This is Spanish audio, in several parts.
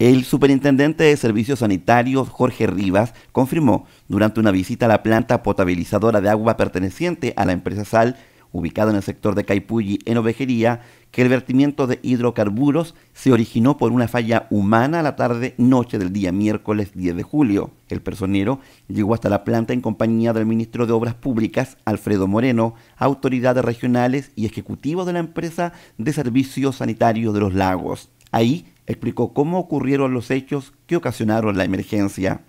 El superintendente de Servicios Sanitarios, Jorge Rivas, confirmó durante una visita a la planta potabilizadora de agua perteneciente a la empresa Sal, ubicada en el sector de Caipulli, en Ovejería, que el vertimiento de hidrocarburos se originó por una falla humana a la tarde-noche del día miércoles 10 de julio. El personero llegó hasta la planta en compañía del ministro de Obras Públicas, Alfredo Moreno, autoridades regionales y ejecutivos de la empresa de Servicios Sanitarios de los Lagos. Ahí explicó cómo ocurrieron los hechos que ocasionaron la emergencia.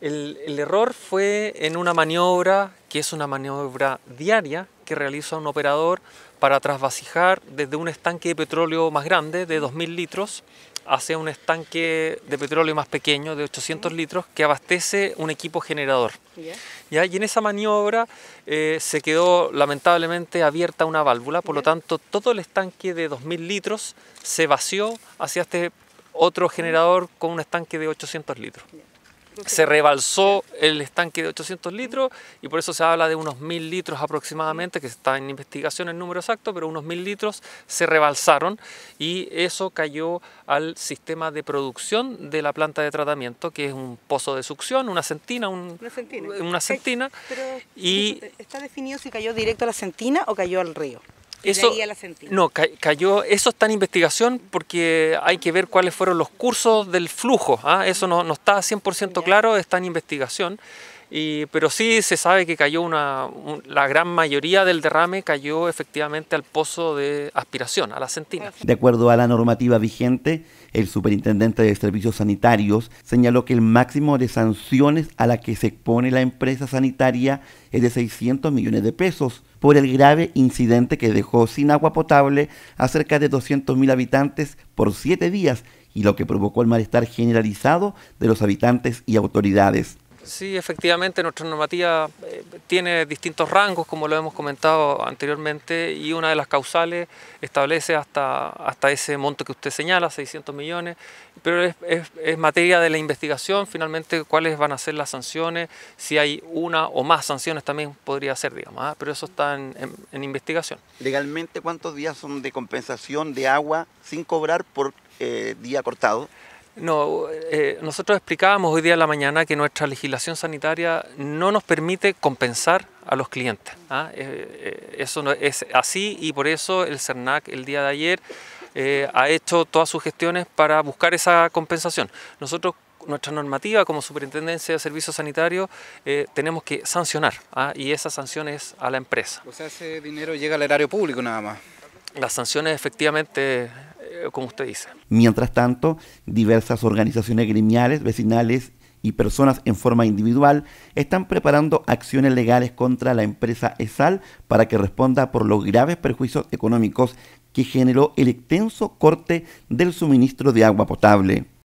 El, error fue en una maniobra que es una maniobra diaria que realiza un operador para trasvasijar desde un estanque de petróleo más grande de 2.000 litros hacia un estanque de petróleo más pequeño de 800 litros que abastece un equipo generador. Y en esa maniobra eh, se quedó lamentablemente abierta una válvula, por lo tanto todo el estanque de 2.000 litros se vació hacia este otro generador con un estanque de 800 litros. Se rebalsó el estanque de 800 litros y por eso se habla de unos 1000 litros aproximadamente, que está en investigación el número exacto, pero unos 1000 litros se rebalsaron y eso cayó al sistema de producción de la planta de tratamiento, que es un pozo de succión, una centina. un, una sentina. y, ¿Está definido si cayó directo a la centina o cayó al río? Eso, no, cayó, eso está en investigación porque hay que ver cuáles fueron los cursos del flujo, ¿ah? eso no, no está 100% claro, está en investigación. Y, pero sí se sabe que cayó una, la gran mayoría del derrame cayó efectivamente al pozo de aspiración, a la centina. De acuerdo a la normativa vigente, el superintendente de servicios sanitarios señaló que el máximo de sanciones a la que se expone la empresa sanitaria es de 600 millones de pesos por el grave incidente que dejó sin agua potable a cerca de 200.000 habitantes por siete días y lo que provocó el malestar generalizado de los habitantes y autoridades. Sí, efectivamente, nuestra normativa eh, tiene distintos rangos, como lo hemos comentado anteriormente, y una de las causales establece hasta, hasta ese monto que usted señala, 600 millones, pero es, materia de la investigación, finalmente, cuáles van a ser las sanciones, si hay una o más sanciones también podría ser, digamos, ¿ah? pero eso está en, investigación. Legalmente, ¿cuántos días son de compensación de agua sin cobrar por eh, día cortado? No, eh, nosotros explicábamos hoy día en la mañana que nuestra legislación sanitaria no nos permite compensar a los clientes. ¿ah? Eh, eh, eso no es así y por eso el CERNAC el día de ayer ha hecho todas sus gestiones para buscar esa compensación. Nosotros nuestra normativa como Superintendencia de Servicios Sanitarios tenemos que sancionar ¿ah? y esa sanción es a la empresa. O sea, ese dinero llega al erario público nada más. Las sanciones efectivamente eh, Mientras tanto, diversas organizaciones gremiales, vecinales y personas en forma individual están preparando acciones legales contra la empresa ESAL para que responda por los graves perjuicios económicos que generó el extenso corte del suministro de agua potable.